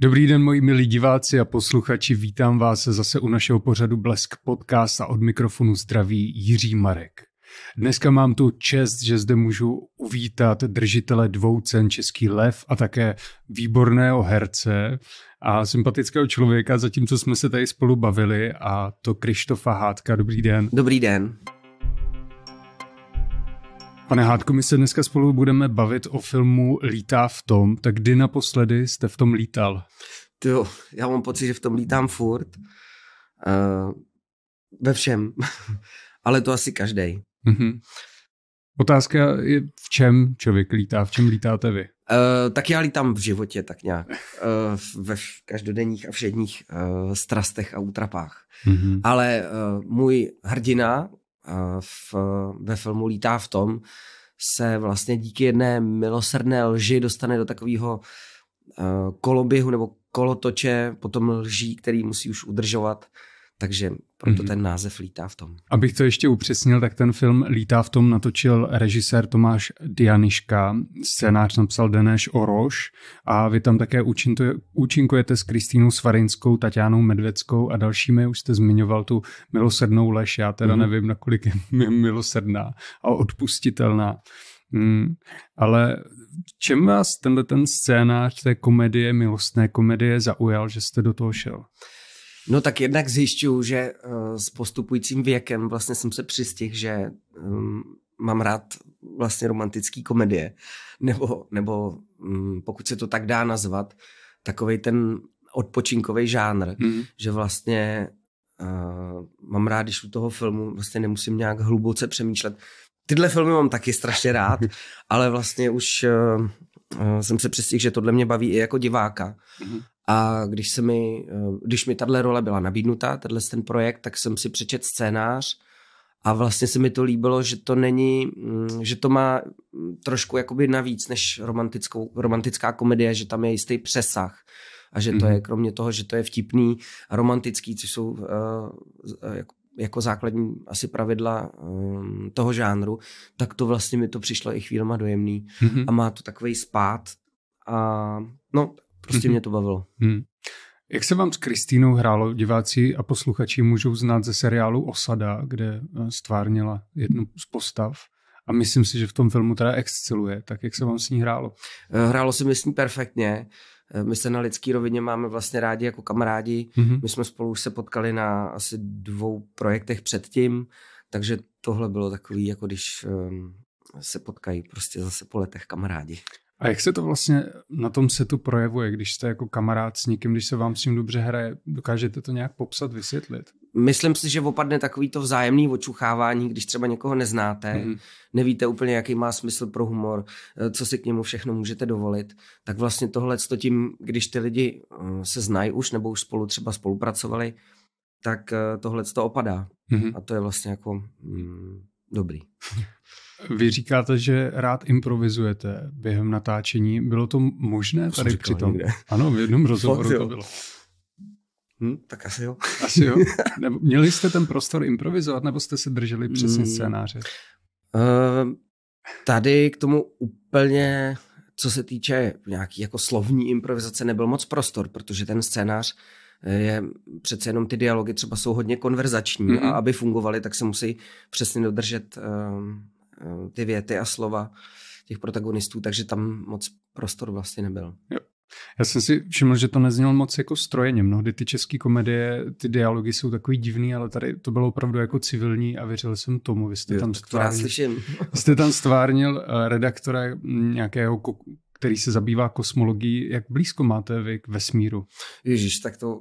Dobrý den, moji milí diváci a posluchači. Vítám vás zase u našeho pořadu Blesk podcast a od mikrofonu zdraví Jiří Marek. Dneska mám tu čest, že zde můžu uvítat držitele dvou cen Český lev a také výborného herce a sympatického člověka, zatímco jsme se tady spolu bavili, a to Krištofa Hádka. Dobrý den. Dobrý den. Pane Hádku, my se dneska spolu budeme bavit o filmu Lítá v tom. Tak kdy naposledy jste v tom lítal? Ty jo, já mám pocit, že v tom lítám furt. Uh, ve všem. Ale to asi každý. Mm-hmm. Otázka je, v čem člověk lítá, v čem lítáte vy? Uh, tak já lítám v životě tak nějak, uh, ve každodenních a všedních uh, strastech a útrapách. Mm-hmm. Ale uh, můj hrdina, v, ve filmu Lítá v tom, se vlastně díky jedné milosrdné lži dostane do takového eh, koloběhu nebo kolotoče, potom lží, který musí už udržovat. Takže proto mm-hmm. ten název Lítá v tom. Abych to ještě upřesnil, tak ten film Lítá v tom natočil režisér Tomáš Dianiška, scénář napsal Deneš Oroš a vy tam také účinkujete s Kristýnou Svarinskou, Tatianou Medveckou a dalšími, už jste zmiňoval tu milosrdnou Leš, já teda mm-hmm. nevím, nakolik je milosrdná a odpustitelná. Hmm, ale čem vás tenhle ten scénář té komedie, milostné komedie zaujal, že jste do toho šel? No tak jednak zjišťuju, že eh, s postupujícím věkem vlastně jsem se přistihl, že um, mám rád vlastně romantické komedie, nebo, nebo um, pokud se to tak dá nazvat, takový ten odpočinkový žánr, mm. že vlastně uh, mám rád, když u toho filmu vlastně nemusím nějak hluboce přemýšlet. Tyhle filmy mám taky strašně rád, ale vlastně už uh, uh, jsem se přistihl, že tohle mě baví i jako diváka. Mm. A když, se mi, eh, když mi tahle role byla nabídnuta, tenhle ten projekt, tak jsem si přečet scénář a vlastně se mi to líbilo, že to není, mm, že to má mm, trošku jakoby navíc než romantickou, romantická komedie, že tam je jistý přesah a že to mhm. je kromě toho, že to je vtipný a romantický, což jsou uh, jako, jako základní asi pravidla um, toho žánru, tak to vlastně mi to přišlo i chvílema dojemný mm-hmm. a má to takový spát a no Prostě mě mhm. to bavilo. Hmm. Jak se vám s Kristínou hrálo, diváci a posluchači můžou znát ze seriálu Osada, kde eh, stvárnila jednu z postav a myslím si, že v tom filmu teda exceluje. Tak jak se vám s ní hrálo? Eh, hrálo se mi s ní perfektně. Eh, my se na lidský rovině máme vlastně rádi jako kamarádi. Mm-hmm. My jsme spolu se potkali na asi dvou projektech předtím, takže tohle bylo takový, jako když um, se potkají prostě zase po letech kamarádi. A jak se to vlastně na tom setu projevuje, když jste jako kamarád s někým, když se vám s ním dobře hraje, dokážete to nějak popsat, vysvětlit? Myslím si, že opadne takový to vzájemný očuchávání, když třeba někoho neznáte, mm-hmm. nevíte úplně, jaký má smysl pro humor, eh, co si k němu všechno můžete dovolit, tak vlastně tohle to tím, když ty lidi eh, se znají už nebo už spolu třeba spolupracovali, tak eh, tohle to opadá. Mm-hmm. A to je vlastně jako... Mm, dobrý. Vy říkáte, že rád improvizujete během natáčení. Bylo to možné to tady při tom? Někde. Ano, v jednom rozhovoru to bylo. Hm, tak asi jo. Asi jo. Nebo měli jste ten prostor improvizovat, nebo jste se drželi přesně hmm. scénáře? Eh, tady k tomu úplně, co se týče nějaký jako slovní improvizace, nebyl moc prostor, protože ten scénář uh, je přece jenom ty dialogy třeba jsou hodně konverzační mm-hmm. a aby fungovaly, tak se musí přesně dodržet uh, ty věty a slova těch protagonistů, takže tam moc prostor vlastně nebyl. Jo. Já jsem si všiml, že to neznělo moc jako strojeně. Mnohdy ty české komedie, ty dialogy jsou takový divný, ale tady to bylo opravdu jako civilní a věřil jsem tomu. Vy jste, jo, tam, stvárnil, jste tam stvárnil eh, redaktora nějakého který se zabývá kosmologií. Jak blízko máte vy k vesmíru? Ježíš, tak to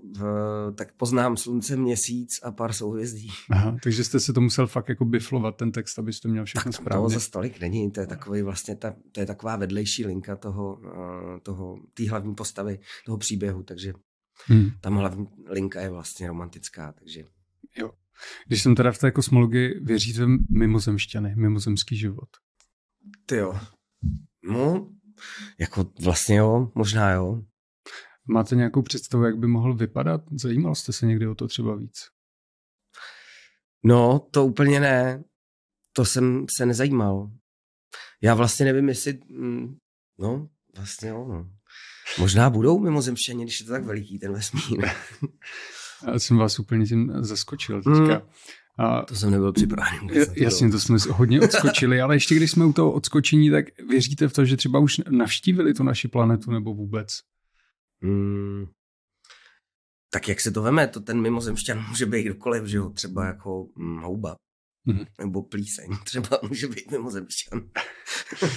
tak poznám slunce, měsíc a pár souhvězdí. Aha, takže jste se to musel fakt jako biflovat ten text, abyste měl všechno tak správně. Toho za stolik není, to je takový vlastně ta, to je taková vedlejší linka toho, eh, toho, té hlavní postavy, toho příběhu, takže hmm. tam hlavní linka je vlastně romantická, takže... Jo. Když jsem teda v té kosmologii, věříte mimozemšťany, mimozemský život? Ty jo. No, jako vlastně jo, možná jo. Máte nějakou představu, jak by mohl vypadat? Zajímal jste se někdy o to třeba víc? No, to úplně ne. To jsem se nezajímal. Já vlastně nevím, jestli... Mm, no, vlastně jo, no. Možná budou mimozemštěni, když je to tak veliký ten vesmír. Já jsem vás úplně tím zaskočil teďka. Mm. A to jsem nebyl připravený. Jasně, to jsme hodně odskočili, ale ještě když jsme u toho odskočení, tak věříte v to, že třeba už navštívili tu naši planetu nebo vůbec? Hmm. Tak jak se to veme, to ten mimozemšťan může být kdokoliv, že jo, třeba jako hm, houba. Mm-hmm. Nebo plíseň třeba může být mimozemšťan.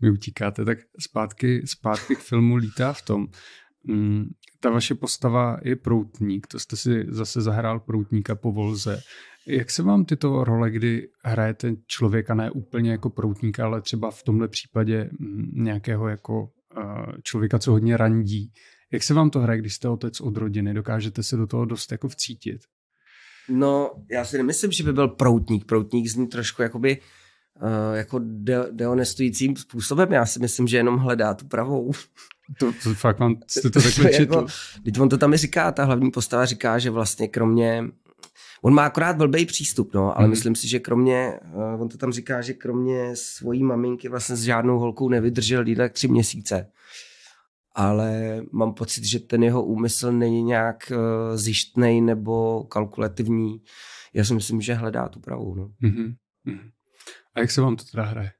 Vy utíkáte tak zpátky, zpátky k filmu Lítá v tom. Mm, ta vaše postava je proutník, to jste si zase zahrál proutníka po volze. Jak se vám tyto role, kdy hrajete člověka ne úplně jako proutníka, ale třeba v tomhle případě mm, nějakého jako eh, člověka, co hodně randí, jak se vám to hraje, když jste otec od rodiny? Dokážete se do toho dost jako vcítit? No, já si nemyslím, že by byl proutník. Proutník zní trošku jakoby uh, jako de- deonestujícím způsobem. Já si myslím, že jenom hledá tu pravou. To, to fakt mám, jste to takhle jako- četl. Jako, teď on to tam i říká, ta hlavní postava říká, že vlastně kromě On má akorát blbej přístup, no, ale hmm. myslím si, že kromě, eh, on to tam říká, že kromě svojí maminky vlastně s žádnou holkou nevydržel díl tři měsíce. Ale mám pocit, že ten jeho úmysl není nějak eh, zjištný nebo kalkulativní. Já si myslím, že hledá tu pravou. No. Mm-hmm. A jak se vám to teda hraje?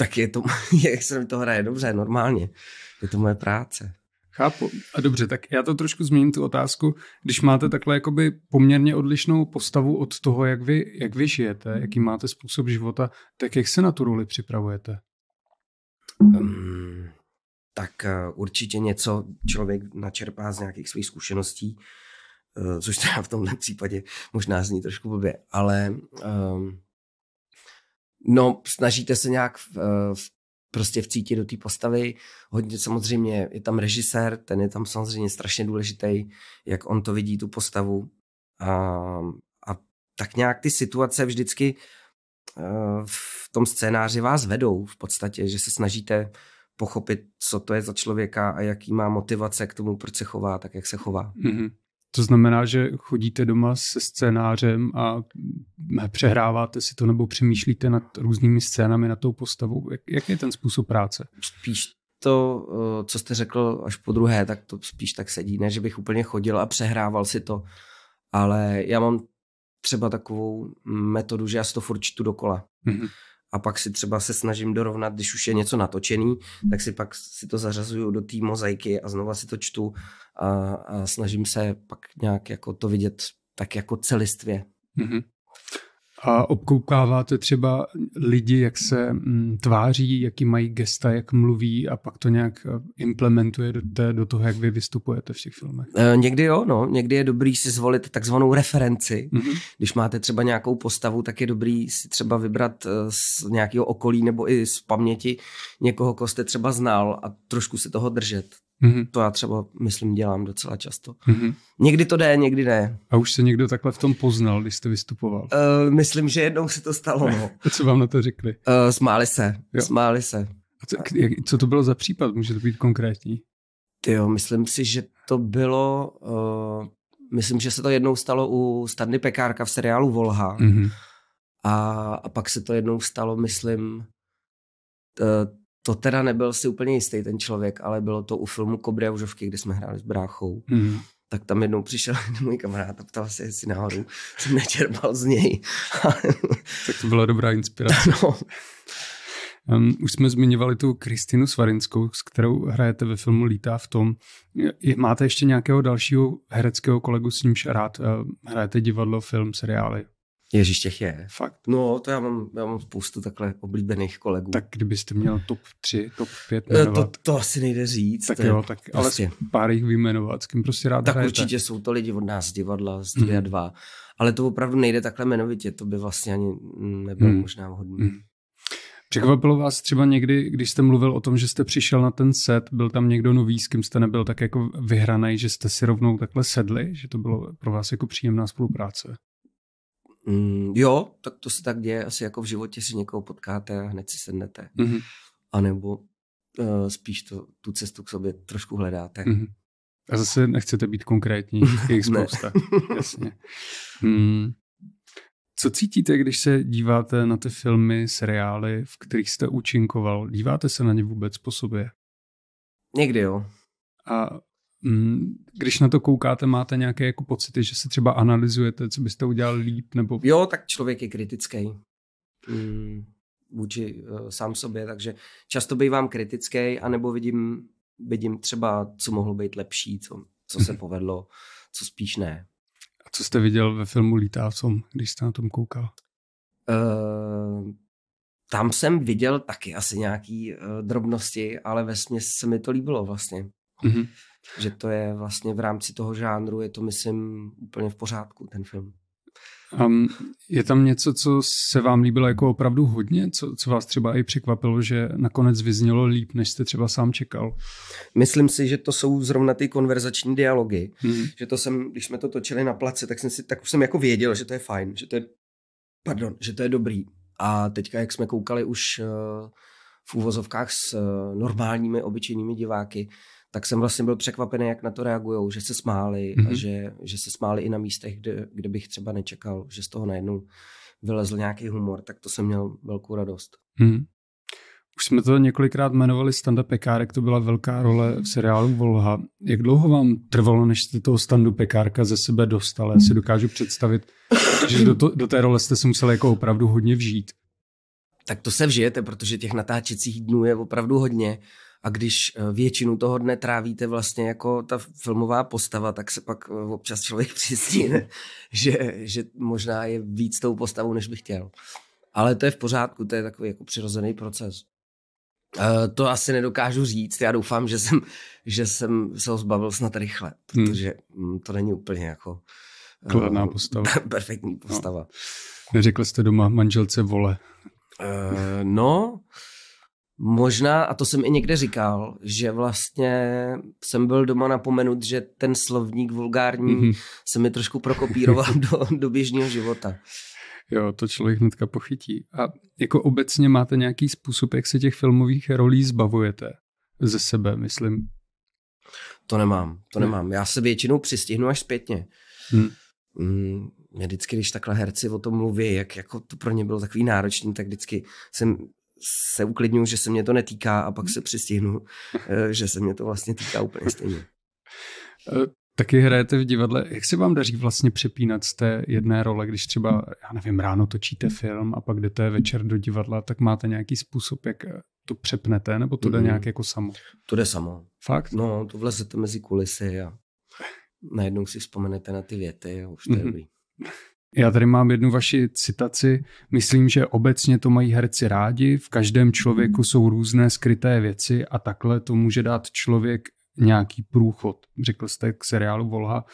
tak je to, jak se mi to hraje dobře, normálně. Je to moje práce. Chápu. A dobře, tak já to trošku změním tu otázku. Když máte takhle jakoby poměrně odlišnou postavu od toho, jak vy, jak vy žijete, jaký máte způsob života, tak jak se na tu roli připravujete? Um, tak eh, určitě něco člověk načerpá z nějakých svých zkušeností, eh, což teda v tomhle případě možná zní trošku blbě, ale um, No, snažíte se nějak v, eh, v, prostě vcítit do té postavy. Hodně samozřejmě je tam režisér, ten je tam samozřejmě strašně důležitý, jak on to vidí, tu postavu. A, ehm, a tak nějak ty situace vždycky eh, v tom scénáři vás vedou v podstatě, že se snažíte pochopit, co to je za člověka a jaký má motivace k tomu, proč se chová tak, jak se chová. Mm-hmm. To znamená, že chodíte doma se scénářem a přehráváte si to nebo přemýšlíte nad různými scénami, na tou postavou. Jak, jak je ten způsob práce? Spíš to, eh, co jste řekl až po druhé, tak to spíš tak sedí. Ne, že bych úplně chodil a přehrával si to, ale já mám třeba takovou metodu, že já si to furt čtu dokola. Mm-hmm a pak si třeba se snažím dorovnat, když už je něco natočený, tak si pak si to zařazuju do té mozaiky a znova si to čtu a, a snažím se pak nějak jako to vidět tak jako celistvě. Mm-hmm a obkoukáváte třeba lidi, jak se mm, tváří, jaký mají gesta, jak mluví a pak to nějak eh, implementuje do, té, do toho, jak vy vystupujete v těch filmech? Eh, někdy jo, no. Někdy je dobrý si zvolit takzvanou referenci. Mm-hmm. Když máte třeba nějakou postavu, tak je dobrý si třeba vybrat eh, z nějakého okolí nebo i z paměti někoho, koho jste třeba znal a trošku se toho držet. Mm-hmm. To já třeba, myslím, dělám docela často. Mm-hmm. Někdy to jde, někdy ne. A už se někdo takhle v tom poznal, když jste vystupoval? Uh, myslím, že jednou se to stalo. No. co vám na to řekli? Uh, smáli se, jo. smáli se. A co, jak, co to bylo za případ? Může to být konkrétní? Ty jo, myslím si, že to bylo, uh, myslím, že se to jednou stalo u Stadny Pekárka v seriálu Volha. Mm-hmm. A, a pak se to jednou stalo, myslím, to teda nebyl si úplně jistý ten člověk, ale bylo to u filmu Kobry a užovky, kde jsme hráli s bráchou. Mm. Tak tam jednou přišel můj kamarád a ptal se, jestli náhodou jsem nečerpal z něj. tak to byla dobrá inspirace. No. Um, už jsme zmiňovali tu Kristinu Svarinskou, s kterou hrajete ve filmu Lítá v tom. Je, máte ještě nějakého dalšího hereckého kolegu, s nímž rád uh, hrajete divadlo, film, seriály? Ježíš těch je. Fakt. No, to já mám, já mám spoustu takhle oblíbených kolegů. Tak kdybyste měl top 3, top 5 eh, jmenovat, to, to, asi nejde říct. Tak jo, tak prostě. ale pár jich vyjmenovat, s kým prostě rád Tak hrajete. určitě jsou to lidi od nás z divadla, z 2 mhm. a 2, ale to opravdu nejde takhle jmenovitě, to by vlastně ani nebylo hmm. možná vhodné. Hmm. Překvapilo vás třeba někdy, když jste mluvil o tom, že jste přišel na ten set, byl tam někdo nový, s kým jste nebyl tak jako vyhraný, že jste si rovnou takhle sedli, že to bylo pro vás jako příjemná spolupráce? Mm, jo, tak to se tak děje. Asi jako v životě si někoho potkáte a hned si sednete. Mm-hmm. A nebo uh, spíš to, tu cestu k sobě trošku hledáte. Mm-hmm. A zase nechcete být konkrétní, je jich spousta. Jasně. Mm. Co cítíte, když se díváte na ty filmy, seriály, v kterých jste účinkoval? Díváte se na ně vůbec po sobě? Někdy jo. A Mm, když na to koukáte, máte nějaké jako pocity, že se třeba analyzujete, co byste udělal líp? Nebo... Jo, tak člověk je kritický. Mm, vůči uh, sám sobě, takže často bývám kritický, anebo vidím, vidím třeba, co mohlo být lepší, co, co se povedlo, co spíš ne. A co jste viděl ve filmu Lítávcom, když jste na tom koukal? Uh, tam jsem viděl taky asi nějaký uh, drobnosti, ale ve se mi to líbilo vlastně. Mm-hmm že to je vlastně v rámci toho žánru, je to myslím úplně v pořádku ten film. Um, je tam něco, co se vám líbilo jako opravdu hodně? Co, co vás třeba i překvapilo, že nakonec vyznělo líp, než jste třeba sám čekal? Myslím si, že to jsou zrovna ty konverzační dialogy. Hmm. Že to jsem, když jsme to točili na place, tak jsem si, tak už jsem jako věděl, že to je fajn, že to je, pardon, že to je dobrý. A teďka, jak jsme koukali už eh, v úvozovkách s eh, normálními, obyčejnými diváky, tak jsem vlastně byl překvapený, jak na to reagují, že se smáli mm-hmm. a mhm. že, že se smáli i na místech, kde, kde bych třeba nečekal, že z toho najednou vylezl nějaký humor, tak to jsem měl velkou radost. Mm-hmm. Už jsme to několikrát jmenovali standa pekárek, to byla velká role v seriálu Volha. Jak dlouho vám trvalo, než jste toho standu pekárka ze sebe dostali? Já si dokážu představit, že do, to, do té role jste se museli jako opravdu hodně vžít. Tak to se vžijete, protože těch natáčecích dnů je opravdu hodně a když eh, většinu toho dne trávíte vlastně jako ta filmová postava, tak se pak eh, občas člověk přistíne, že, že možná je víc tou postavou, než bych chtěl. Ale to je v pořádku, to je takový jako přirozený proces. Eh, to asi nedokážu říct, já doufám, že jsem, že jsem se ho zbavil snad rychle, hmm. protože hmm. to není úplně jako... Kladná postava. Perfektní postava. No. Neřekl jste doma manželce vole? Uh, no, Možná, a to jsem i někde říkal, že vlastně jsem byl doma napomenut, že ten slovník vulgární mm-hmm. se mi trošku prokopíroval do, do běžného života. Jo, to člověk hnedka pochytí. A jako obecně máte nějaký způsob, jak se těch filmových rolí zbavujete ze sebe, myslím? To nemám, to ne. nemám. Já se většinou přistihnu až zpětně. Hmm. Mm, mě vždycky, když takhle herci o tom mluví, jak jako to pro ně bylo takový náročný, tak vždycky jsem se uklidňuji, že se mě to netýká a pak mhm. se přistihnu, eh, že se mě to vlastně týká úplně stejně. Eh, taky hrajete v divadle. Jak se vám daří vlastně přepínat z té jedné role, když třeba, já nevím, ráno točíte mhm. film a pak jdete večer do divadla, tak máte nějaký způsob, jak eh, to přepnete, nebo to jde mm. nějak jako samo? To jde samo. Fakt? No, to vlezete mezi kulisy a najednou si vzpomenete na ty věty a už to je mm-hmm. Já tady mám jednu vaši citaci. Myslím, že obecně to mají herci rádi, v každém člověku jsou různé skryté věci a takhle to může dát člověk nějaký průchod. Řekl jste k seriálu Volha.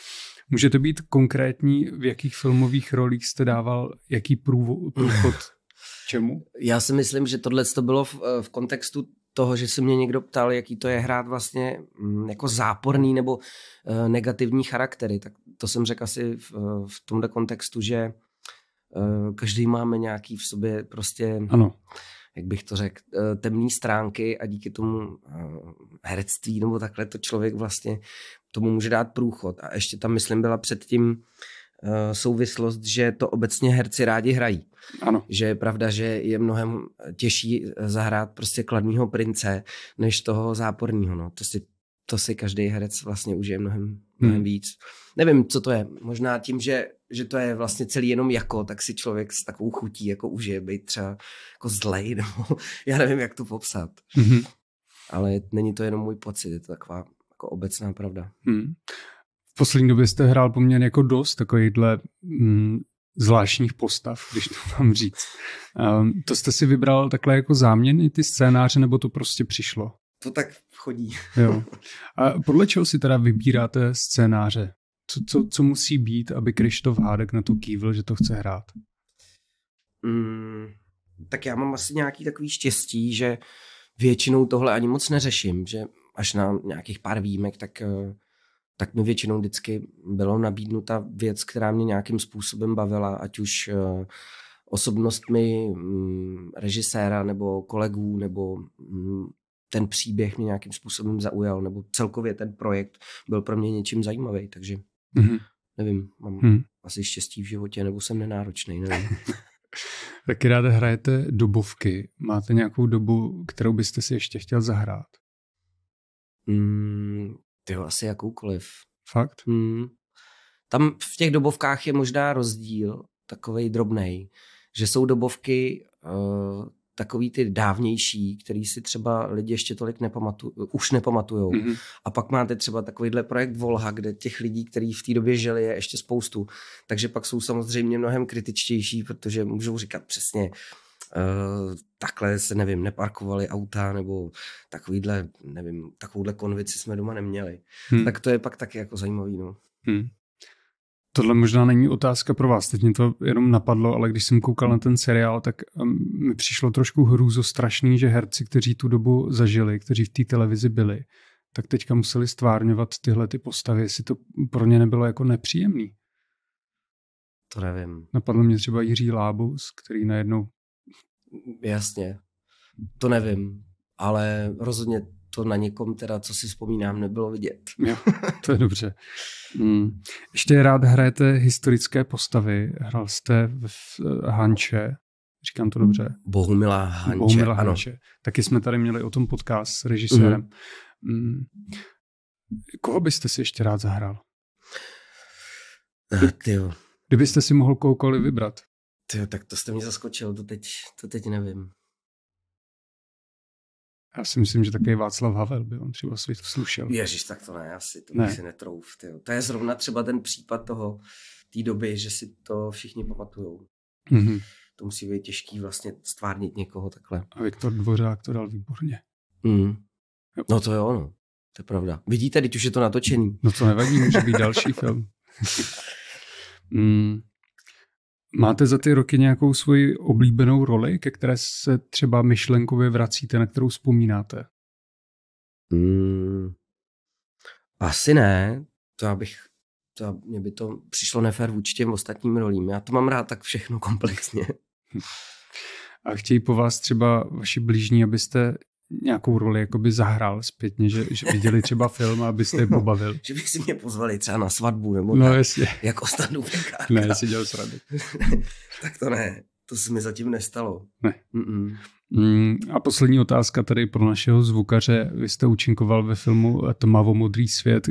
Můžete být konkrétní, v jakých filmových rolích jste dával, jaký průvo, průchod čemu? Já si myslím, že tohle to bylo v, v kontextu toho, že se mě někdo ptal, jaký to je hrát vlastně mm, jako záporný nebo eh, negativní charaktery, tak to jsem řekl asi v, v tomto kontextu, že eh, každý máme nějaký v sobě prostě, ano. jak bych to řekl, eh, temné stránky a díky tomu herectví nebo takhle to člověk vlastně tomu může dát průchod. A ještě tam, myslím, byla předtím Eh, souvislost, že to obecně herci rádi hrají. Ano. Že je pravda, že je mnohem těžší zahrát prostě kladního prince, než toho záporního. No. To, si, to si každý herec vlastně užije mnohem, mnohem hmm. víc. Nevím, co to je. Možná tím, že, že to je vlastně celý jenom jako, tak si člověk s takovou chutí jako užije být třeba jako zlej, nebo já nevím, jak to popsat. Hmm. Ale není to jenom můj pocit, je to taková jako obecná pravda. Hmm v poslední době jste hrál poměrně jako dost takovýchhle mm, zvláštních postav, když to mám říct. Um, to jste si vybral takhle jako záměny ty scénáře, nebo to prostě přišlo? To tak chodí. Jo. A podle čeho si teda vybíráte scénáře? Co, co, co musí být, aby Krištof Hádek na to kývil, že to chce hrát? Mm, tak já mám asi nějaký takový štěstí, že většinou tohle ani moc neřeším, že až na nějakých pár výjimek, tak uh, tak mi většinou vždycky byla nabídnuta věc, která mě nějakým způsobem bavila, ať už eh, osobnostmi mm, režiséra nebo kolegů, nebo mm, ten příběh mě nějakým způsobem zaujal, nebo celkově ten projekt byl pro mě něčím zajímavý, takže mm-hmm. nevím, mám mm. asi štěstí v životě, nebo jsem nenáročný, nevím. Taky ráda hrajete dobovky. Máte nějakou dobu, kterou byste si ještě chtěl zahrát? Mm, ty asi jakoukoliv. Fakt? Hmm. Tam v těch dobovkách je možná rozdíl, takový drobnej, že jsou dobovky uh, takový ty dávnější, který si třeba lidi ještě tolik nepamatu, už nepamatujou. Mm-hmm. A pak máte třeba takovýhle projekt Volha, kde těch lidí, kteří v té době žili, je ještě spoustu. Takže pak jsou samozřejmě mnohem kritičtější, protože můžou říkat přesně, Eh, takhle se, nevím, neparkovali auta nebo takovýhle, nevím, takovouhle konvici jsme doma neměli. Hmm. Tak to je pak taky jako zajímavý, no. Hmm. Tohle možná není otázka pro vás, teď mě to jenom napadlo, ale když jsem koukal na ten seriál, tak mi přišlo trošku hrůzo strašný, že herci, kteří tu dobu zažili, kteří v té televizi byli, tak teďka museli stvárňovat tyhle ty postavy, jestli to pro ně nebylo jako nepříjemný. To nevím. Napadl mě třeba Jiří Lábus, který najednou Jasně, to nevím, ale rozhodně to na někom teda, co si vzpomínám, nebylo vidět. Jo, to je dobře. Mm. Ještě rád hrajete historické postavy. Hral jste v eh, Hanče, říkám to dobře. Bohumila Hanče, Bohumila ano. Hanče. Taky jsme tady měli o tom podcast s režisérem. Mm. Mm. Koho byste si ještě rád zahrál? Eh, ty, Kdybyste si mohl koukoliv vybrat. Ty, tak to jste mě zaskočil, to teď, to teď nevím. Já si myslím, že takový Václav Havel by on třeba svět slušel. Ježíš, tak to ne, asi to ne. si netrouf. Ty. To je zrovna třeba ten případ toho, té doby, že si to všichni pamatujou. Mm-hmm. To musí být těžký vlastně stvárnit někoho takhle. A Viktor Dvořák to dal výborně. Mm. No to je ono, to je pravda. Vidíte, teď už je to natočený. No to nevadí, může být další film. mm. Máte za ty roky nějakou svoji oblíbenou roli, ke které se třeba myšlenkově vracíte, na kterou vzpomínáte? Hmm, asi ne. To já bych, to já, mě by to přišlo nefér vůči těm ostatním rolím. Já to mám rád tak všechno komplexně. Hm. A chtějí po vás třeba vaši blížní, abyste nějakou roli jakoby zahrál zpětně, že, že viděli třeba film a abyste je pobavil. No, že bych si mě pozvali třeba na svatbu nebo no, tak, jestli. jako stanu pekárka. Ne, si dělal srady. tak to ne, to se mi zatím nestalo. Ne. Mm-mm. Mm, a poslední otázka tady pro našeho zvukaře. Vy jste účinkoval ve filmu modrý svět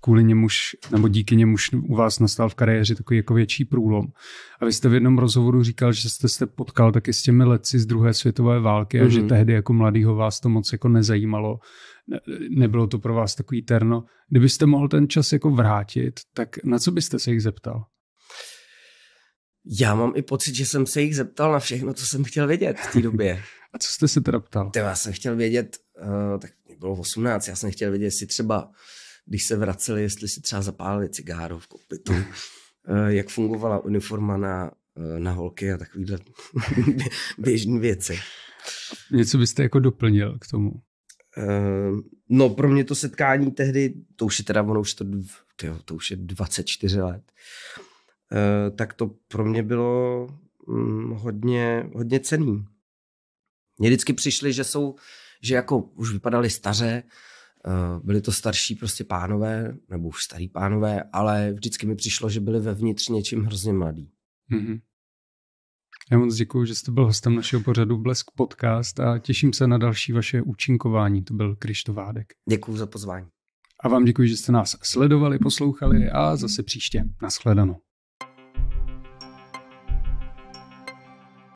kvůli němuž, nebo díky němuž u vás nastal v kariéře takový jako větší průlom. A vy jste v jednom rozhovoru říkal, že jste se potkal taky s těmi letci z druhé světové války mm-hmm. že mhm. tehdy jako mladýho vás to moc jako nezajímalo. Ne, nebylo to pro vás takový terno. Kdybyste mohl ten čas jako vrátit, tak na co byste se jich zeptal? Já mám i pocit, že jsem se jich zeptal na všechno, co jsem chtěl vědět v té době. a co jste se teda ptal? Ty, já jsem chtěl vědět, uh, tak bylo 18, já jsem chtěl vědět, jestli třeba když se vraceli, jestli si třeba zapálili cigáro v kokpitu, eh, jak fungovala uniforma na, eh, na holky a takovýhle běžné věci. Něco byste jako doplnil k tomu? Eh, no pro mě to setkání tehdy, to už je teda, ono už to, tyjo, to už je 24 let, tak to pro mě bylo mm, hodně, hodně cený. Mě vždycky přišli, že jsou, že jako už vypadali staře, Eh, byli to starší prostě pánové, nebo už starý pánové, ale vždycky mi přišlo, že byli vevnitř něčím hrozně mladý. Mm-hmm. Já moc děkuji, že jste byl hostem našeho pořadu Blesk Podcast a těším se na další vaše účinkování. To byl Krištof Vádek. Děkuji za pozvání. A vám děkuji, že jste nás sledovali, poslouchali a zase příště. Naschledanou.